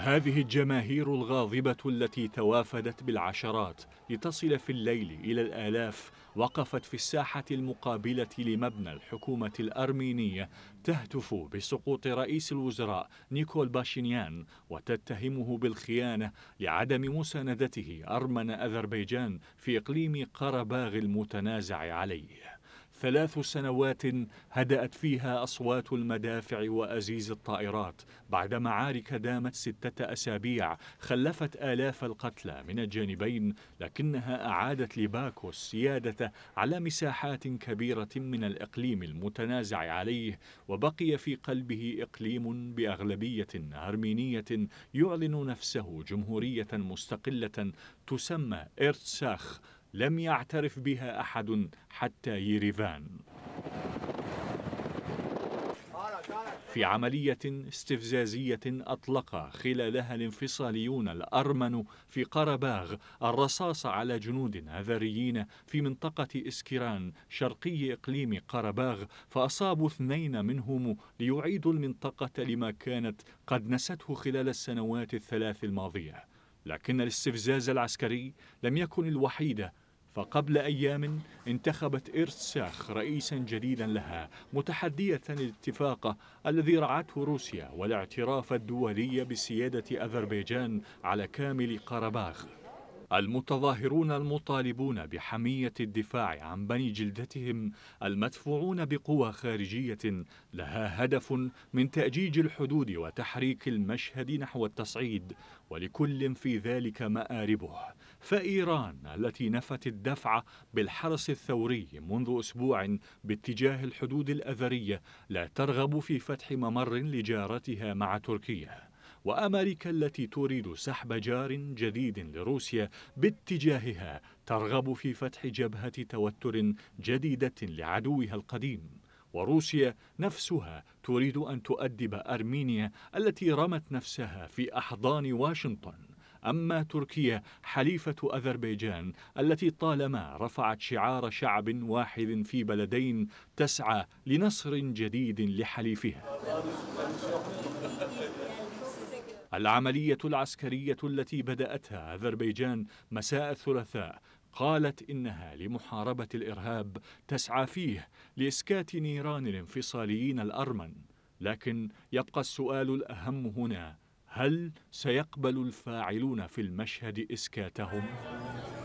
هذه الجماهير الغاضبة التي توافدت بالعشرات لتصل في الليل إلى الآلاف وقفت في الساحة المقابلة لمبنى الحكومة الأرمينية تهتف بسقوط رئيس الوزراء نيكول باشينيان وتتهمه بالخيانة لعدم مساندته أرمن أذربيجان في إقليم قرباغ المتنازع عليه ثلاث سنوات هدأت فيها أصوات المدافع وأزيز الطائرات بعد معارك دامت ستة أسابيع خلفت آلاف القتلى من الجانبين لكنها أعادت لباكو السيادة على مساحات كبيرة من الإقليم المتنازع عليه وبقي في قلبه إقليم بأغلبية أرمينية يعلن نفسه جمهورية مستقلة تسمى إرتساخ لم يعترف بها أحد حتى يريفان في عملية استفزازية أطلق خلالها الانفصاليون الأرمن في قرباغ الرصاص على جنود أذريين في منطقة إسكيران شرقي إقليم قرباغ فأصابوا اثنين منهم ليعيدوا المنطقة لما كانت قد نسته خلال السنوات الثلاث الماضية لكن الاستفزاز العسكري لم يكن الوحيد فقبل أيام انتخبت إرتساخ رئيسا جديدا لها متحدية الاتفاق الذي رعته روسيا والاعتراف الدولي بسيادة أذربيجان على كامل قرباخ المتظاهرون المطالبون بحمية الدفاع عن بني جلدتهم المدفوعون بقوى خارجية لها هدف من تأجيج الحدود وتحريك المشهد نحو التصعيد ولكل في ذلك مآربه فإيران التي نفت الدفع بالحرس الثوري منذ أسبوع باتجاه الحدود الأذرية لا ترغب في فتح ممر لجارتها مع تركيا وأمريكا التي تريد سحب جار جديد لروسيا باتجاهها ترغب في فتح جبهة توتر جديدة لعدوها القديم وروسيا نفسها تريد أن تؤدب أرمينيا التي رمت نفسها في أحضان واشنطن أما تركيا حليفة أذربيجان التي طالما رفعت شعار شعب واحد في بلدين تسعى لنصر جديد لحليفها العملية العسكرية التي بدأتها أذربيجان مساء الثلاثاء قالت إنها لمحاربة الإرهاب تسعى فيه لإسكات نيران الانفصاليين الأرمن لكن يبقى السؤال الأهم هنا هل سيقبل الفاعلون في المشهد إسكاتهم؟